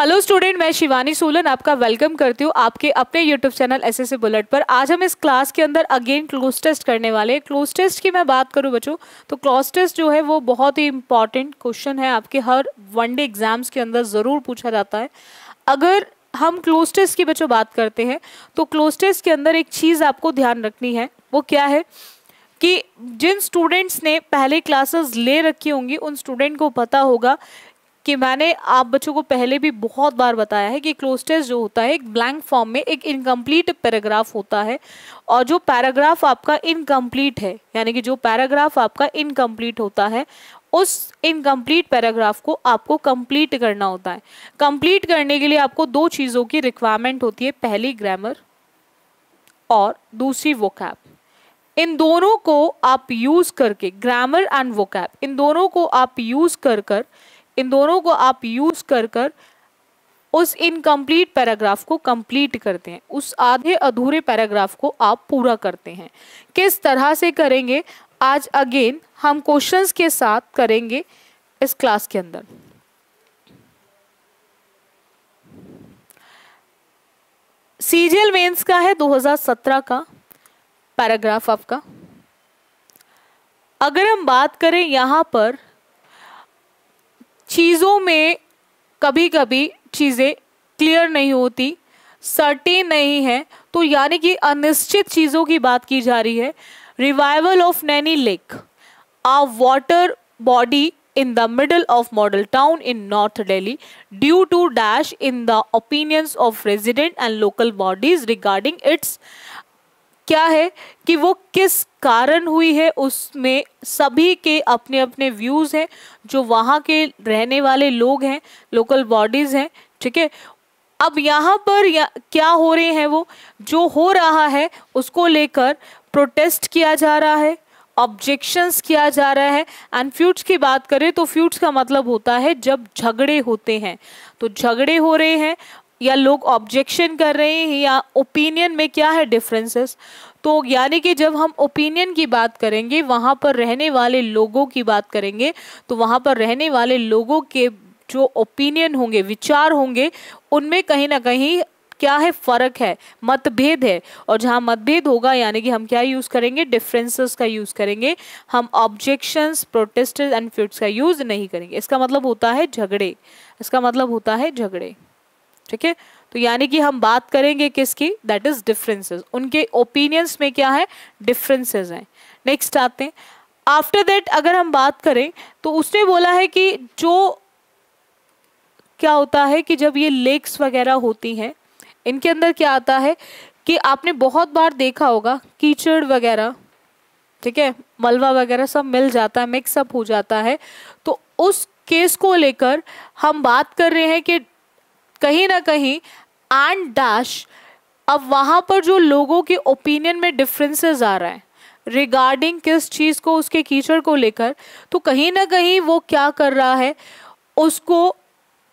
Hello student मैं शिवानी सोलन आपका welcome करती हूँ आपके अपने YouTube channel S S bullet पर आज हम इस क्लास के अंदर अगेन क्लोज टेस्ट करने वाले हैं क्लोज टेस्ट की मैं बात करूँ बच्चों तो क्लोज टेस्ट जो है वो बहुत ही इंपॉर्टेंट क्वेश्चन है आपके हर वनडे एग्जाम्स के अंदर ज़रूर पूछा जाता है अगर हम क्लोज टेस्ट की बच्चों बात करते हैं तो क्लोज टेस्ट के अंदर एक चीज़ आपको ध्यान रखनी है वो क्या है कि जिन स्टूडेंट्स ने पहले क्लासेस ले रखी होंगी उन स्टूडेंट को पता होगा कि मैंने आप बच्चों को पहले भी बहुत बार बताया है कि क्लोज टेस्ट जो होता है एक ब्लैंक फॉर्म में एक इनकम्प्लीट पैराग्राफ होता है और जो पैराग्राफ आपका इनकम्प्लीट है यानी कि जो पैराग्राफ आपका इनकम्प्लीट होता है उस इनकम्प्लीट पैराग्राफ को आपको कंप्लीट करना होता है कंप्लीट करने के लिए आपको दो चीज़ों की रिक्वायरमेंट होती है पहली ग्रामर और दूसरी वोकैप इन दोनों को आप यूज़ करके ग्रामर एंड वोकैप इन दोनों को आप यूज़ कर कर इन दोनों को आप यूज़ कर कर उस इनकम्प्लीट पैराग्राफ को कंप्लीट करते हैं उस आधे अधूरे पैराग्राफ को आप पूरा करते हैं किस तरह से करेंगे आज अगेन हम क्वेश्चंस के साथ करेंगे इस क्लास के अंदर सीजीएल मेंस का है 2017 का पैराग्राफ आपका अगर हम बात करें यहां पर चीज़ों में कभी कभी चीज़ें क्लियर नहीं होती सर्टेन नहीं है तो यानी कि अनिश्चित चीज़ों की बात की जा रही है revival of Naini lake a water body in the middle of Model Town in north Delhi due to dash in the opinions of resident and local bodies regarding its क्या है कि वो किस कारण हुई है उसमें सभी के अपने अपने व्यूज़ हैं जो वहाँ के रहने वाले लोग हैं लोकल बॉडीज़ हैं ठीक है अब यहाँ पर या, क्या हो रहे हैं वो जो हो रहा है उसको लेकर प्रोटेस्ट किया जा रहा है ऑब्जेक्शंस किया जा रहा है एंड फ्यूट्स की बात करें तो फ्यूट्स का मतलब होता है जब झगड़े होते हैं तो झगड़े हो रहे हैं या लोग ऑब्जेक्शन कर रहे हैं या ओपिनियन में क्या है डिफरेंसेस तो यानी कि जब हम ओपिनियन की बात करेंगे वहाँ पर रहने वाले लोगों की बात करेंगे तो वहाँ पर रहने वाले लोगों के जो ओपिनियन होंगे विचार होंगे उनमें कहीं ना कहीं क्या है फ़र्क है मतभेद है और जहाँ मतभेद होगा यानी कि हम क्या यूज़ करेंगे डिफरेंसेस का यूज़ करेंगे हम ऑब्जेक्शंस प्रोटेस्ट एंड फ्यूट्स का यूज़ नहीं करेंगे इसका मतलब होता है झगड़े इसका मतलब होता है झगड़े ठीक है तो यानी कि हम बात करेंगे किसकी दैट इज डिफरेंसेस उनके ओपिनियंस में क्या है डिफरेंसेस हैं नेक्स्ट आते हैं आफ्टर दैट अगर हम बात करें तो उसने बोला है कि जो क्या होता है कि जब ये लेक्स वगैरह होती हैं इनके अंदर क्या आता है कि आपने बहुत बार देखा होगा कीचड़ वगैरह ठीक है मलबा वगैरह सब मिल जाता है मिक्सअप हो जाता है तो उस केस को लेकर हम बात कर रहे हैं कि कहीं ना कहीं एंड डैश अब वहाँ पर जो लोगों के ओपिनियन में डिफरेंसेस आ रहा है रिगार्डिंग किस चीज़ को उसके कीचड़ को लेकर तो कहीं ना कहीं वो क्या कर रहा है उसको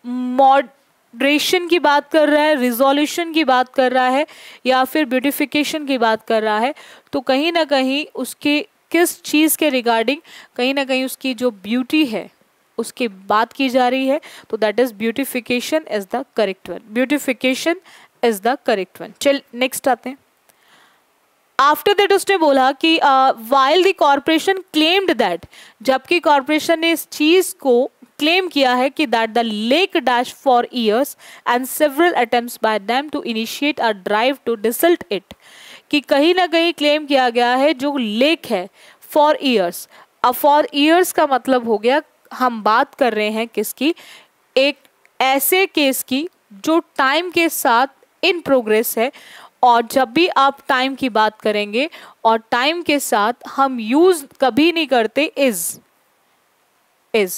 मॉडरेशन की बात कर रहा है रिजोल्यूशन की बात कर रहा है या फिर ब्यूटिफिकेशन की बात कर रहा है तो कहीं ना कहीं उसके किस चीज़ के रिगार्डिंग कहीं ना कहीं उसकी जो ब्यूटी है उसके बाद की जा रही है तो that is beautification is the correct one beautification is the correct one चल नेक्स्ट आते हैं आफ्टर दैट उसने बोला कि while the corporation claimed that जबकि कॉरपोरेशन ने इस चीज़ को क्लेम किया है कि that the lake dash for years and several attempt by them to initiate a drive to desilt it कि कहीं ना कहीं क्लेम किया गया है जो लेक है for years a for years का मतलब हो गया हम बात कर रहे हैं किसकी एक ऐसे केस की जो टाइम के साथ इन प्रोग्रेस है और जब भी आप टाइम की बात करेंगे और टाइम के साथ हम यूज कभी नहीं करते इज इज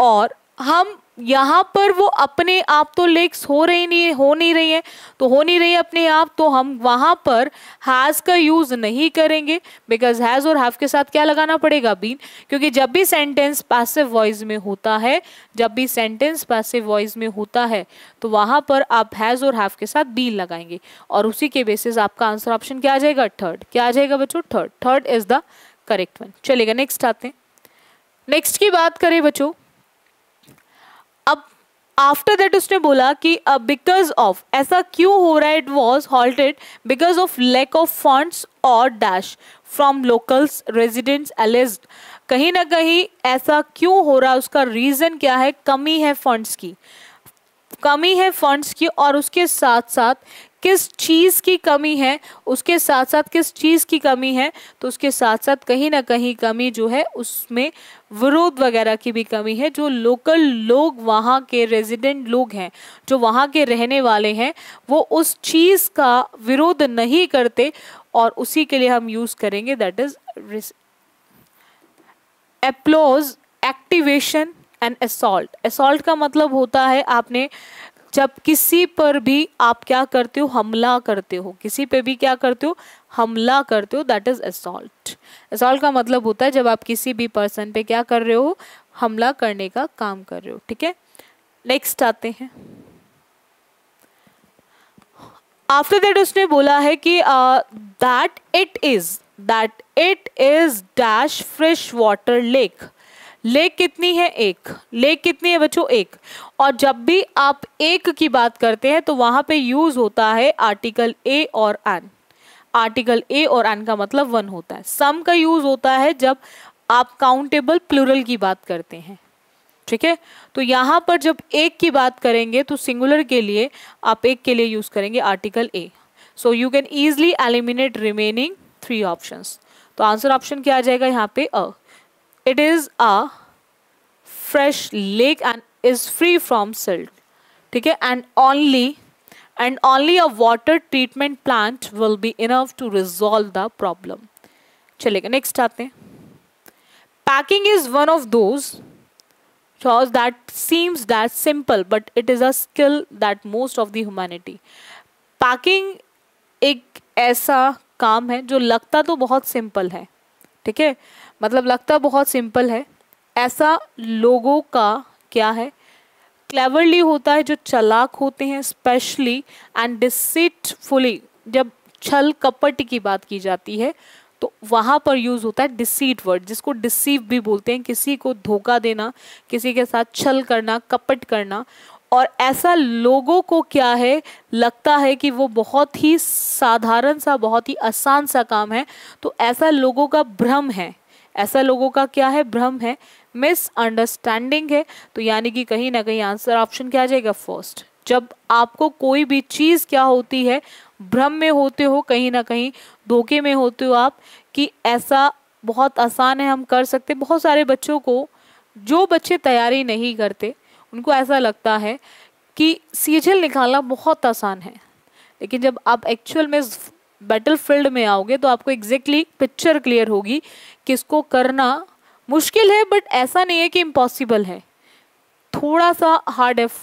और हम यहाँ पर वो अपने आप तो लेक्स हो रही नहीं हो नहीं रही है तो हो नहीं रही है अपने आप तो हम वहाँ पर हैज़ का यूज़ नहीं करेंगे बिकॉज हैज़ और हैव के साथ क्या लगाना पड़ेगा बीन क्योंकि जब भी सेंटेंस पैसिव वॉइस में होता है जब भी सेंटेंस पैसिव वॉइस में होता है तो वहाँ पर आप हैज़ और हैव के साथ बीन लगाएंगे और उसी के बेसिस आपका आंसर ऑप्शन क्या आ जाएगा थर्ड क्या आ जाएगा बच्चों third third is the correct one चलेगा नेक्स्ट आते हैं नेक्स्ट की बात करें बच्चों आफ्टर दैट उसने बोला कि बिकॉज ऑफ ऐसा क्यों हो रहा है it was halted because of lack of funds और dash from locals residents alleged कहीं ना कहीं ऐसा क्यों हो रहा है उसका रीज़न क्या है कमी है फंड्स की कमी है फंड्स की और उसके साथ साथ किस चीज़ की कमी है उसके साथ साथ किस चीज़ की कमी है तो उसके साथ साथ कहीं ना कहीं कमी जो है उसमें विरोध वगैरह की भी कमी है जो लोकल लोग वहाँ के रेजिडेंट लोग हैं जो वहाँ के रहने वाले हैं वो उस चीज़ का विरोध नहीं करते और उसी के लिए हम यूज़ करेंगे that is applause activation and assault assault का मतलब होता है आपने जब किसी पर भी आप क्या करते हो हमला करते हो किसी पे भी क्या करते हो हमला करते हो दैट इज असॉल्ट असॉल्ट का मतलब होता है जब आप किसी भी पर्सन पे क्या कर रहे हो हमला करने का काम कर रहे हो ठीक है नेक्स्ट आते हैं आफ्टर दैट उसने बोला है कि that it is that it is dash fresh water lake lake कितनी है एक लेक कितनी है बच्चों एक और जब भी आप एक की बात करते हैं तो वहां पे यूज़ होता है आर्टिकल ए और एन आर्टिकल ए और एन का मतलब वन होता है सम का यूज़ होता है जब आप काउंटेबल प्लूरल की बात करते हैं ठीक है तो यहां पर जब एक की बात करेंगे तो सिंगुलर के लिए आप एक के लिए यूज़ करेंगे article a so you can easily eliminate remaining three option तो आंसर ऑप्शन क्या आ जाएगा यहाँ पे अ It is a fresh lake and is free from silt. ठीक है and only and only a water treatment plant will be enough to resolve the problem. चलेगा next आते हैं Packing is one of those chores that seems that simple but it is a skill that most of the humanity. Packing एक ऐसा काम है जो लगता तो बहुत सिंपल है ठीक है मतलब लगता बहुत सिंपल है ऐसा लोगों का क्या है क्लेवरली होता है जो चलाक होते हैं स्पेशली एंड डिसीटफुली जब छल कपट की बात की जाती है तो वहाँ पर यूज़ होता है डिसीट वर्ड जिसको डिसीव भी बोलते हैं किसी को धोखा देना किसी के साथ छल करना कपट करना और ऐसा लोगों को क्या है लगता है कि वो बहुत ही साधारण सा बहुत ही आसान सा काम है तो ऐसा लोगों का भ्रम है ऐसा लोगों का क्या है भ्रम है मिसअंडरस्टैंडिंग है तो यानी कि कहीं ना कहीं आंसर ऑप्शन क्या आ जाएगा फर्स्ट जब आपको कोई भी चीज़ क्या होती है भ्रम में होते हो कहीं ना कहीं धोखे में होते हो आप कि ऐसा बहुत आसान है हम कर सकते बहुत सारे बच्चों को जो बच्चे तैयारी नहीं करते उनको ऐसा लगता है कि सीझल निकालना बहुत आसान है लेकिन जब आप एक्चुअल में बैटल फील्ड में आओगे तो आपको एग्जैक्टली पिक्चर क्लियर होगी किसको करना मुश्किल है बट ऐसा नहीं है कि इम्पॉसिबल है थोड़ा सा हार्ड एफ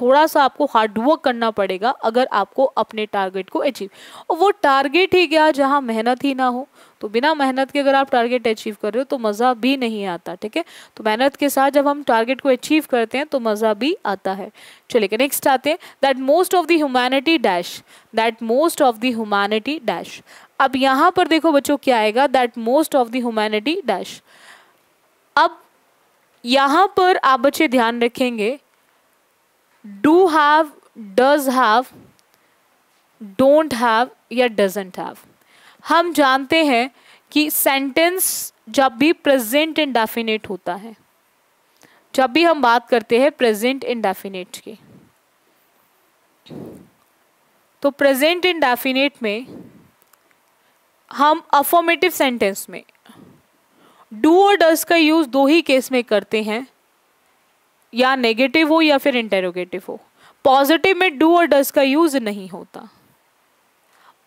थोड़ा सा आपको हार्डवर्क करना पड़ेगा अगर आपको अपने टारगेट को अचीव और वो टारगेट ही क्या जहाँ मेहनत ही ना हो तो बिना मेहनत के अगर आप टारगेट अचीव कर रहे हो तो मज़ा भी नहीं आता ठीक है तो मेहनत के साथ जब हम टारगेट को अचीव करते हैं तो मज़ा भी आता है चलिए नेक्स्ट आते हैं that most of the humanity dash that most of the humanity dash अब यहाँ पर देखो बच्चों क्या आएगा that most of the humanity dash अब यहाँ पर आप बच्चे ध्यान रखेंगे do have does have don't have या डजेंट हैव हम जानते हैं कि सेंटेंस जब भी प्रेजेंट इंडेफिनेट होता है जब भी हम बात करते हैं प्रेजेंट इंडेफिनेट की तो प्रेजेंट इंडेफिनेट में हम अफॉर्मेटिव सेंटेंस में डू और डज का यूज़ दो ही केस में करते हैं या नेगेटिव हो या फिर इंटेरोगेटिव हो पॉजिटिव में डू और डज का यूज नहीं होता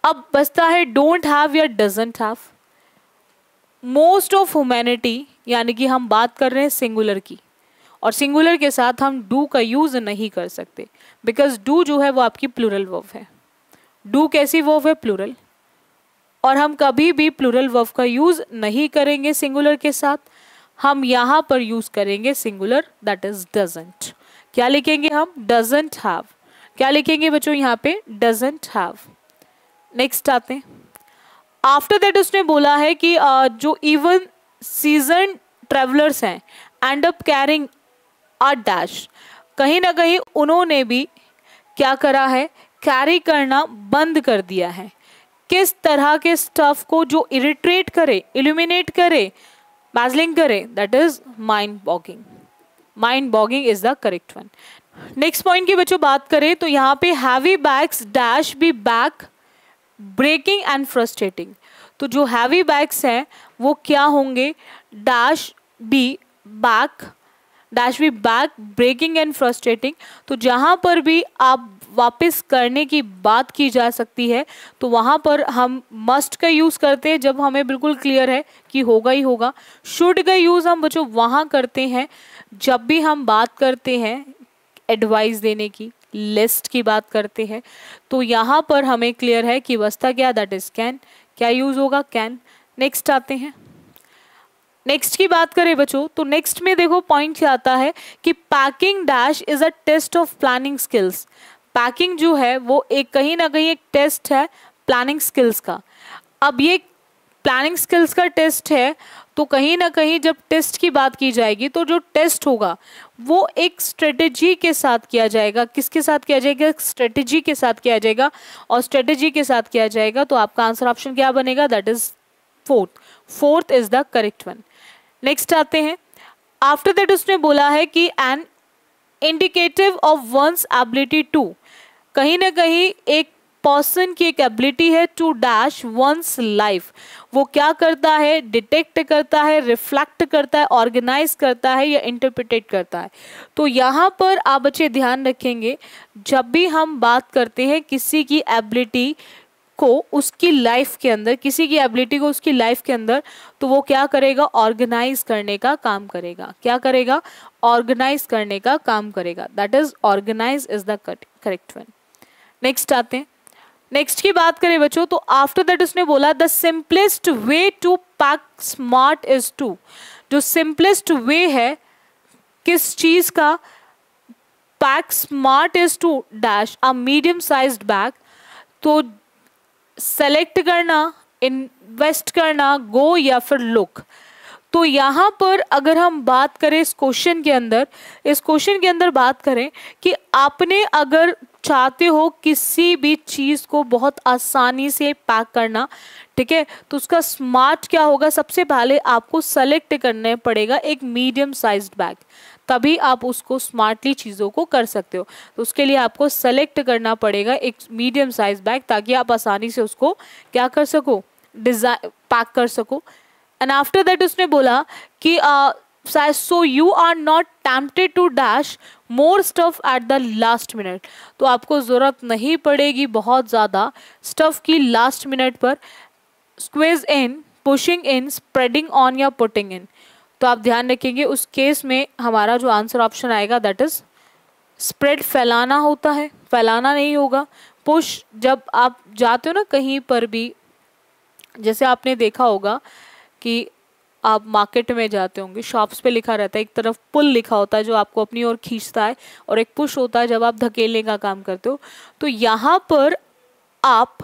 अब बचता है डोंट हैव या doesn't have most of humanity यानी कि हम बात कर रहे हैं सिंगुलर की और सिंगुलर के साथ हम डू का यूज़ नहीं कर सकते बिकॉज डू जो है वो आपकी प्लूरल वर्व है डू कैसी वर्व है प्लूरल और हम कभी भी प्लूरल वर्व का यूज़ नहीं करेंगे सिंगुलर के साथ हम यहाँ पर यूज़ करेंगे सिंगुलर दैट इज डजेंट क्या लिखेंगे हम डजेंट हैव क्या लिखेंगे बच्चों यहाँ पे डजेंट हैव नेक्स्ट आते हैं आफ्टर दैट उसने बोला है कि जो इवन सीजन ट्रेवलर्स हैं end up carrying are dash कहीं ना कहीं उन्होंने भी क्या करा है कैरी करना बंद कर दिया है किस तरह के स्टफ़ को जो इरिट्रेट करे इल्यूमिनेट करे बाजलिंग करे that is mind boggling mind boggling is the correct one next point की बच्चों बात करें तो यहाँ पे heavy bags dash B back breaking and frustrating तो जो हैवी बैग्स हैं वो क्या होंगे dash B back dash B back breaking and frustrating तो जहाँ पर भी आप वापस करने की बात की जा सकती है तो वहाँ पर हम मस्ट का यूज़ करते हैं जब हमें बिल्कुल क्लियर है कि होगा ही होगा शुड का यूज़ हम बच्चों वहाँ करते हैं जब भी हम बात करते हैं एडवाइस देने की लिस्ट की बात करते हैं तो यहाँ पर हमें क्लियर है कि वस्ता क्या दैट इज़ कैन क्या यूज़ होगा कैन नेक्स्ट आते हैं नेक्स्ट की बात करें बच्चों तो नेक्स्ट में देखो पॉइंट क्या आता है कि packing dash is a test of planning skills packing जो है वो एक कहीं ना कहीं एक टेस्ट है प्लानिंग स्किल्स का अब ये प्लानिंग स्किल्स का टेस्ट है तो कहीं ना कहीं जब टेस्ट की बात की जाएगी तो जो टेस्ट होगा वो एक स्ट्रेटजी के साथ किया जाएगा किसके साथ किया जाएगा स्ट्रेटजी के साथ किया जाएगा और स्ट्रेटजी के साथ किया जाएगा तो आपका आंसर ऑप्शन क्या बनेगा that is fourth fourth is the correct one next आते हैं आफ्टर दैट उसने बोला है कि an indicative of one's ability to कहीं ना कहीं एक पर्सन की एक एबिलिटी है टू डैश वंस लाइफ वो क्या करता है डिटेक्ट करता है रिफ्लेक्ट करता है ऑर्गेनाइज करता है या इंटरप्रिटेट करता है तो यहाँ पर आप बच्चे ध्यान रखेंगे जब भी हम बात करते हैं किसी की एबिलिटी को उसकी लाइफ के अंदर किसी की एबिलिटी को उसकी लाइफ के अंदर तो वो क्या करेगा ऑर्गेनाइज करने का काम करेगा क्या करेगा ऑर्गेनाइज करने का काम करेगा that is organise is the correct one next आते हैं नेक्स्ट की बात करें बच्चों तो आफ्टर दैट उसने बोला the simplest way to pack smart is to जो सिंपलेस्ट वे है किस चीज का pack smart is to dash a medium size bag तो सेलेक्ट करना इन्वेस्ट करना गो या फिर लुक तो यहाँ पर अगर हम बात करें इस क्वेश्चन के अंदर इस क्वेश्चन के अंदर बात करें कि आपने अगर चाहते हो किसी भी चीज़ को बहुत आसानी से पैक करना ठीक है तो उसका स्मार्ट क्या होगा सबसे पहले आपको सेलेक्ट करना पड़ेगा एक मीडियम साइज बैग तभी आप उसको स्मार्टली चीज़ों को कर सकते हो तो उसके लिए आपको सेलेक्ट करना पड़ेगा एक मीडियम साइज़ बैग ताकि आप आसानी से उसको क्या कर सको डिज़ाइन पैक कर सको एंड आफ्टर दैट उसने बोला कि so you are not tempted to dash more stuff at the last minute तो आपको ज़रूरत नहीं पड़ेगी बहुत ज़्यादा स्टफ की लास्ट मिनट पर squeeze in pushing in spreading on या पुटिंग इन तो आप ध्यान रखेंगे उस केस में हमारा जो आंसर ऑप्शन आएगा दैट इज़ स्प्रेड फैलाना होता है फैलाना नहीं होगा पुश जब आप जाते हो ना कहीं पर भी जैसे आपने देखा होगा कि आप मार्केट में जाते होंगे शॉप्स पे लिखा रहता है एक तरफ पुल लिखा होता है जो आपको अपनी ओर खींचता है और एक पुश होता है जब आप धकेलने का काम करते हो तो यहाँ पर आप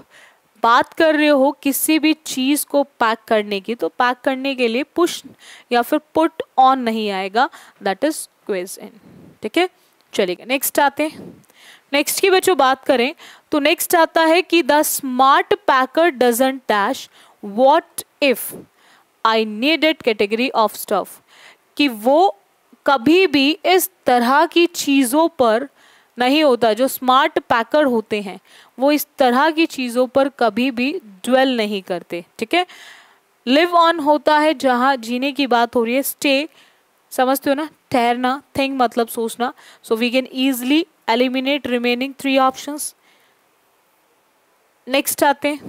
बात कर रहे हो किसी भी चीज़ को पैक करने की तो पैक करने के लिए पुश या फिर पुट ऑन नहीं आएगा दैट इज क्वेज इन ठीक है चलिए नेक्स्ट आते हैं नेक्स्ट की बच्चों बात करें तो नेक्स्ट आता है कि the smart packer doesn't dash what if I need it category of stuff कि वो कभी भी इस तरह की चीज़ों पर नहीं होता जो स्मार्ट पैकर होते हैं वो इस तरह की चीज़ों पर कभी भी ड्वेल नहीं करते ठीक है लिव ऑन होता है जहाँ जीने की बात हो रही है स्टे समझते हो ना ठहरना थिंक मतलब सोचना so we can easily eliminate remaining three option next आते हैं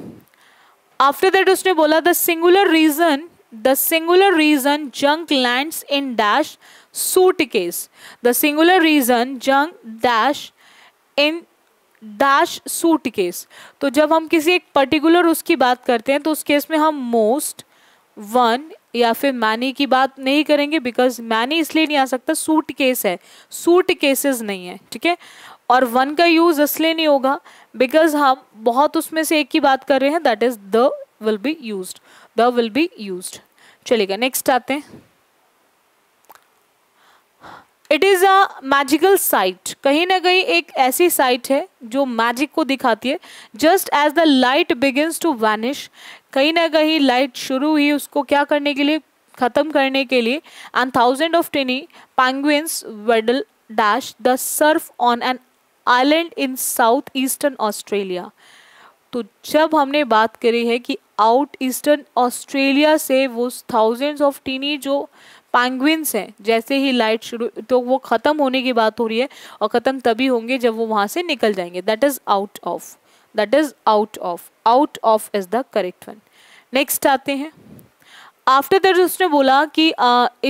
आफ्टर दैट उसने बोला the singular reason the singular reason junk land in dash suitcase the singular reason junk dash in dash suitcase तो जब हम किसी एक particular उसकी बात करते हैं तो उस केस में हम मोस्ट वन या फिर मैनी की बात नहीं करेंगे बिकॉज मैनी इसलिए नहीं आ सकता सूट केस है सूट केसेस नहीं है ठीक है और वन का यूज़ इसलिए नहीं होगा बिकॉज हम बहुत उसमें से एक की बात कर रहे हैं that is the will be use the will be use चलेगा नेक्स्ट आते हैं it is a magical sight कहीं ना कहीं एक ऐसी साइट है जो मैजिक को दिखाती है just as the light begins to vanish कहीं ना कहीं लाइट शुरू हुई उसको क्या करने के लिए ख़त्म करने के लिए and thousand of tiny penguins waddle dash the surf on an island in south eastern Australia तो जब हमने बात करी है कि आउट ईस्टर्न ऑस्ट्रेलिया से वो थाउजेंड्स ऑफ टीनी जो पैंगुइन्स हैं जैसे ही लाइट शुरू तो वो ख़त्म होने की बात हो रही है और ख़त्म तभी होंगे जब वो वहाँ से निकल जाएंगे that is out of that is out of out of is the correct one next आते हैं आफ्टर दैट उसने बोला कि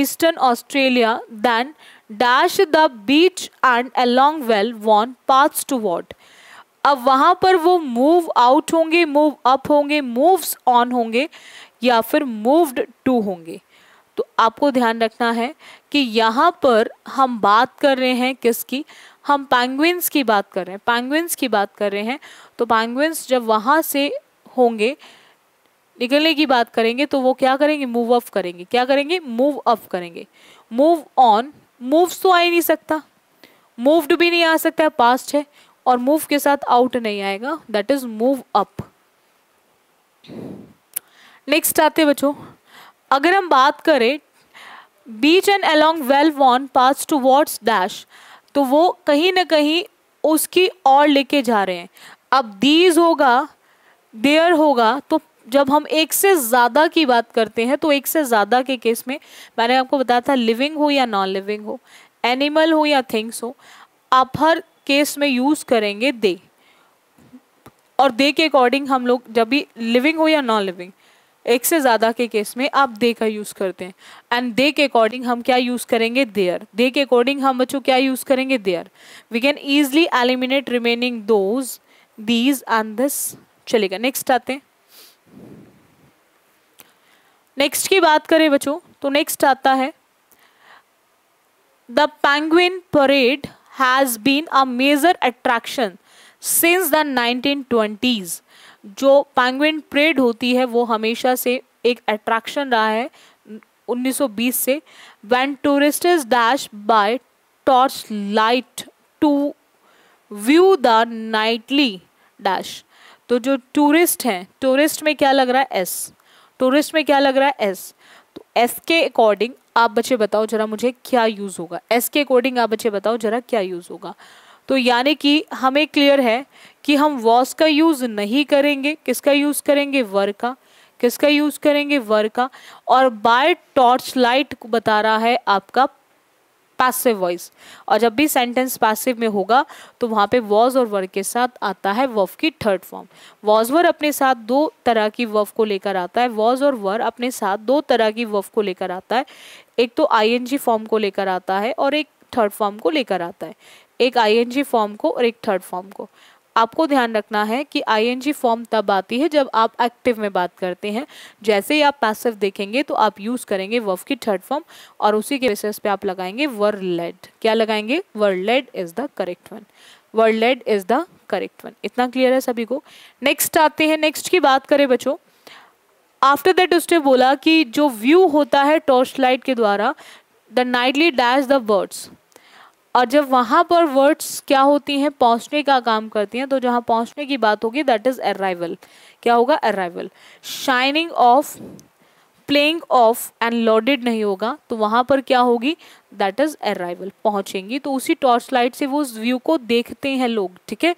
eastern Australia then dash the beach and along well worn paths to what अब वहाँ पर वो मूव आउट होंगे मूव अप होंगे मूव्स ऑन होंगे या फिर मूव्ड टू होंगे तो आपको ध्यान रखना है कि यहाँ पर हम बात कर रहे हैं किसकी हम पैंगुइन्स की बात कर रहे हैं पैंगुइन्स की बात कर रहे हैं तो पैंगुइन्स जब वहाँ से होंगे निकलने की बात करेंगे तो वो क्या करेंगे मूव ऑफ करेंगे क्या करेंगे मूव ऑफ करेंगे मूव ऑन मूव तो आ ही नहीं सकता मूव्ड भी नहीं आ सकता है पास्ट है और मूव के साथ आउट नहीं आएगा that is move up next आते बच्चों अगर हम बात करें beach and along well won pass to what's dash तो वो कहीं ना कहीं उसकी और लेके जा रहे हैं अब दीज होगा देयर होगा तो जब हम एक से ज़्यादा की बात करते हैं तो एक से ज़्यादा के केस में मैंने आपको बताया था लिविंग हो या नॉन लिविंग हो एनिमल हो या थिंग्स हो आप हर केस में यूज़ करेंगे दे और दे के अकॉर्डिंग हम लोग जब भी लिविंग हो या नॉन लिविंग एक से ज़्यादा के केस में आप दे का यूज़ करते हैं एंड दे के अकॉर्डिंग हम क्या यूज़ करेंगे देयर दे के अकॉर्डिंग हम बच्चों क्या यूज़ करेंगे there we can easily eliminate remaining those these and this चलेगा नेक्स्ट आते हैं नेक्स्ट की बात करें बच्चों तो नेक्स्ट आता है the penguin parade has been a major attraction since the nineteen twenties जो पैंगुइन परेड होती है वो हमेशा से एक अट्रैक्शन रहा है 1920 से when tourist dash by torch light to view the nightly dash तो जो टूरिस्ट हैं टूरिस्ट में क्या लग रहा है एस टूरिस्ट में क्या लग रहा है एस तो एस के अकॉर्डिंग आप बच्चे बताओ जरा मुझे क्या यूज़ होगा एस के अकॉर्डिंग आप बच्चे बताओ जरा क्या यूज़ होगा तो यानी कि हमें क्लियर है कि हम वॉस का यूज़ नहीं करेंगे किसका यूज़ करेंगे वर का किसका यूज़ करेंगे वर का और बाय टॉर्च लाइट बता रहा है आपका पैसिव वॉइस और जब भी सेंटेंस पैसिव में होगा तो वहाँ पे वॉज और वर के साथ आता है वफ की थर्ड फॉर्म वॉज वर अपने साथ दो तरह की वफ को लेकर आता है वॉज और वर अपने साथ दो तरह की वफ को लेकर आता है एक तो आईएनजी फॉर्म को लेकर आता है और एक थर्ड फॉर्म को लेकर आता है एक आईएनजी फॉर्म को और एक थर्ड फॉर्म को आपको ध्यान रखना है कि आईएनजी फॉर्म तब आती है जब आप एक्टिव में बात करते हैं जैसे ही आप पैसिव देखेंगे तो आप यूज़ करेंगे वर्फ की थर्ड फॉर्म और उसी के बेसिस पे आप लगाएंगे वर लेड क्या लगाएंगे were led is the correct one were led is the correct one इतना क्लियर है सभी को नेक्स्ट आते हैं नेक्स्ट की बात करें बच्चों आफ्टर दैट उसने बोला कि जो व्यू होता है टॉर्च लाइट के द्वारा the nightly dash the birds और जब वहाँ पर वर्ड्स क्या होती हैं पहुँचने का काम करती हैं तो जहाँ पहुँचने की बात होगी दैट इज़ अराइवल क्या होगा arrival shining off playing off and loaded नहीं होगा तो वहाँ पर क्या होगी दैट इज़ अराइवल पहुँचेंगी तो उसी टॉर्च लाइट से वो उस व्यू को देखते हैं लोग ठीक है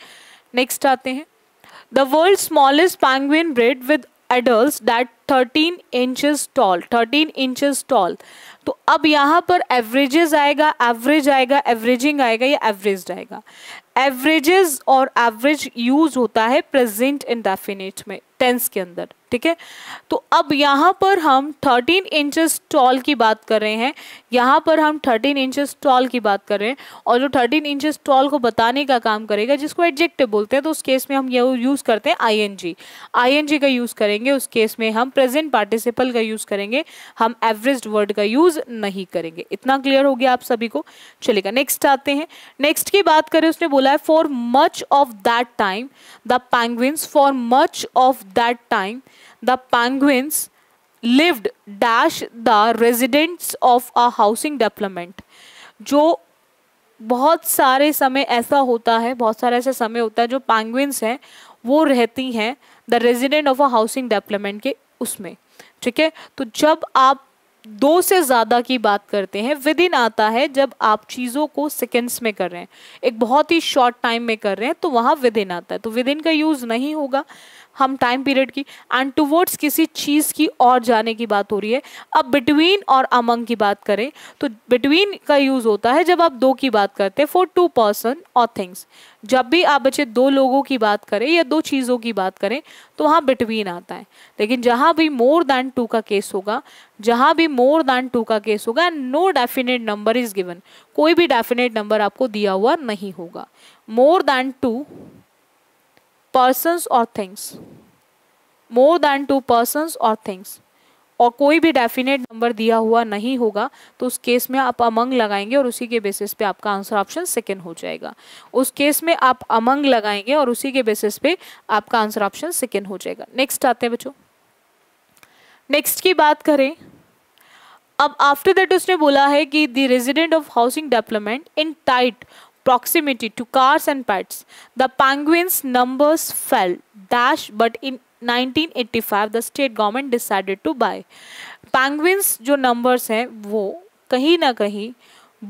नेक्स्ट आते हैं the world smallest penguin breed with adult that thirteen inches tall thirteen inches tall तो अब यहाँ पर एवरेजेस आएगा एवरेज आएगा एवरेजिंग आएगा या एवरेज आएगा एवरेजेज और एवरेज यूज होता है प्रेजेंट इन डेफिनेट में टेंस के अंदर ठीक है तो अब यहाँ पर हम 13 इंचेस टॉल की बात कर रहे हैं यहाँ पर हम 13 इंचेस टॉल की बात कर रहे हैं और जो 13 इंचेस टॉल को बताने का काम करेगा जिसको एडजेक्टिव बोलते हैं तो उस केस में हम ये यूज़ करते हैं आई एन का यूज़ करेंगे उस केस में हम प्रेजेंट पार्टिसिपल का यूज़ करेंगे हम एवरेज वर्ड का यूज़ नहीं करेंगे इतना क्लियर हो गया आप सभी को चलेगा नेक्स्ट आते हैं नेक्स्ट की बात करें उसने बोला है for much of that time the penguins for much of that time the penguins lived dash the residents of a housing development जो बहुत सारे समय ऐसा होता है बहुत सारे ऐसे समय होता है जो पैंगुइन्स हैं वो रहती हैं the resident of a housing development के उसमें ठीक है तो जब आप दो से ज़्यादा की बात करते हैं विद इन आता है जब आप चीज़ों को सेकेंड्स में कर रहे हैं एक बहुत ही शॉर्ट टाइम में कर रहे हैं तो वहाँ विद इन आता है तो विद इन का यूज़ नहीं होगा हम टाइम पीरियड की एंड टूवर्ड्स किसी चीज़ की और जाने की बात हो रही है अब बिटवीन और अमंग की बात करें तो बिटवीन का यूज़ होता है जब आप दो की बात करते हैं फॉर टू पर्सन और थिंग्स जब भी आप बच्चे दो लोगों की बात करें या दो चीज़ों की बात करें तो वहाँ बिटवीन आता है लेकिन जहाँ भी मोर दैन टू का केस होगा जहाँ भी मोर दैन टू का केस होगा and no definite number is given कोई भी डेफिनेट नंबर आपको दिया हुआ नहीं होगा मोर दैन टू पर्सनस और things more than two persons और थिंग्स और कोई भी डेफिनेट नंबर दिया हुआ नहीं होगा तो उस केस में आप अमंग लगाएंगे और उसी के बेसिस पे आपका आंसर ऑप्शन सेकेंड हो जाएगा उस केस में आप अमंग लगाएंगे और उसी के बेसिस पे आपका आंसर ऑप्शन सेकेंड हो जाएगा नेक्स्ट आते हैं बच्चों नेक्स्ट की बात करें अब आफ्टर दैट उसने बोला है कि the resident of housing development in tight proximity to cars and pets. The penguins' numbers fell, dash, but in 1985 the state government decided to buy. Penguins जो numbers हैं वो कहीं ना कहीं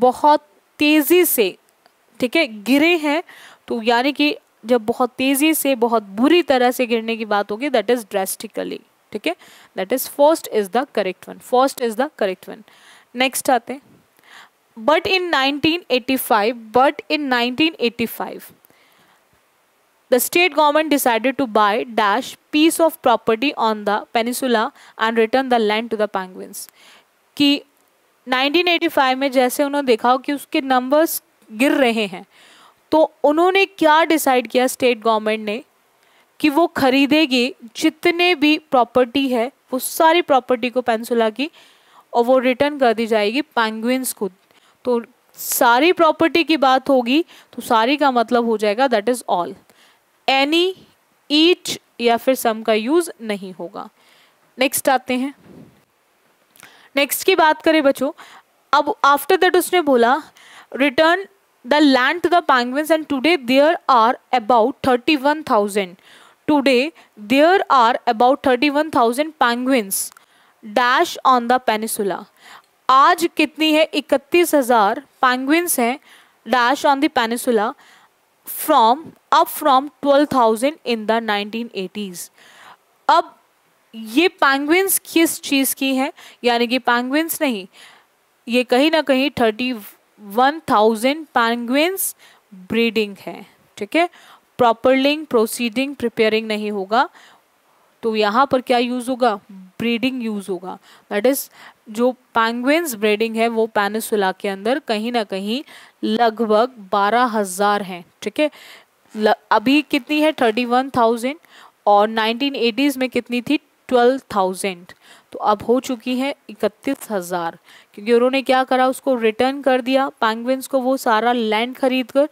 बहुत तेज़ी से ठीक है गिरे हैं तो यानी कि जब बहुत तेज़ी से बहुत बुरी तरह से गिरने की बात होगी दैट इज़ ड्रेस्टिकली ठीक है that is first is the correct one first is the correct one next आते हैं but in 1985 but in 1985 the state government decided to buy dash piece of property on the peninsula and return the land to the penguins कि 1985 में जैसे उन्होंने देखा हो कि उसके नंबर्स गिर रहे हैं तो उन्होंने क्या डिसाइड किया स्टेट गवर्नमेंट ने कि वो खरीदेगी जितने भी प्रॉपर्टी है उस सारी प्रॉपर्टी को पेंसुला की और वो रिटर्न कर दी जाएगी पैंगविंस को तो सारी प्रॉपर्टी की बात होगी तो सारी का मतलब हो जाएगा that is all any each या फिर सम का यूज नहीं होगा नेक्स्ट आते हैं नेक्स्ट की बात करें बच्चों अब आफ्टर दैट उसने बोला return the land to the penguins and today there are about thirty one thousand today there are about thirty one thousand penguins dash on the peninsula आज कितनी है इकतीस हज़ार पैंगुइन्स हैं dash on the peninsula from up from twelve thousand in the nineteen eighties अब ये पैंगुइन्स किस चीज़ की हैं यानी कि पैंगुइन्स नहीं ये कहीं ना कहीं thirty one thousand penguins breeding है ठीक है प्रॉपरलिंग प्रोसीडिंग प्रिपेयरिंग नहीं होगा तो यहाँ पर क्या यूज़ होगा ब्रीडिंग यूज़ होगा दैट इज़ जो पैंगुइन्स ब्रीडिंग है वो पेनिसुला के अंदर कहीं ना कहीं लगभग बारह हज़ार हैं ठीक है अभी कितनी है थर्टी वन थाउजेंड और नाइनटीन एटीज़ में कितनी थी ट्वेल्व थाउजेंड तो अब हो चुकी है इकतीस हज़ार क्योंकि उन्होंने क्या करा उसको रिटर्न कर दिया पैंगुइन्स को वो सारा लैंड खरीद कर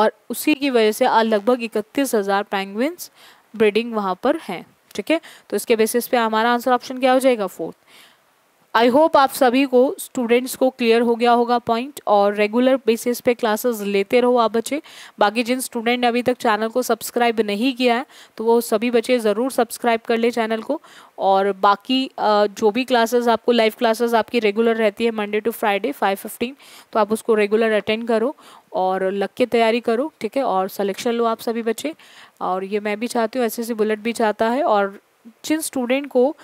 और उसी की वजह से आज लगभग इकतीस हज़ार पैंगुइन्स ब्रीडिंग वहाँ पर हैं ठीक है तो इसके बेसिस पे हमारा आंसर ऑप्शन क्या हो जाएगा फोर्थ आई होप आप सभी को स्टूडेंट्स को क्लियर हो गया होगा पॉइंट और रेगुलर बेसिस पे क्लासेस लेते रहो आप बच्चे बाकी जिन स्टूडेंट ने अभी तक चैनल को सब्सक्राइब नहीं किया है तो वो सभी बच्चे ज़रूर सब्सक्राइब कर ले चैनल को और बाकी जो भी क्लासेस आपको लाइव क्लासेस आपकी रेगुलर रहती है Monday to Friday five fifteen तो आप उसको रेगुलर अटेंड करो और लग के तैयारी करो ठीक है और सलेक्शन लो आप सभी बच्चे और ये मैं भी चाहती हूँ ऐसे ऐसे बुलेट भी चाहता है और जिन स्टूडेंट को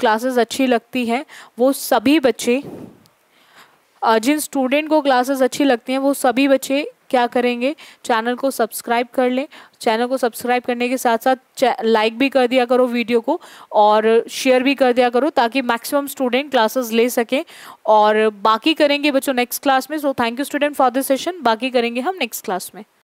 क्लासेस अच्छी लगती हैं वो सभी बच्चे जिन स्टूडेंट को क्लासेस अच्छी लगती हैं वो सभी बच्चे क्या करेंगे चैनल को सब्सक्राइब कर लें चैनल को सब्सक्राइब करने के साथ साथ लाइक भी कर दिया करो वीडियो को और शेयर भी कर दिया करो ताकि मैक्सिमम स्टूडेंट क्लासेस ले सकें और बाकी करेंगे बच्चों नेक्स्ट क्लास में so thank you student for this session बाकी करेंगे हम नेक्स्ट क्लास में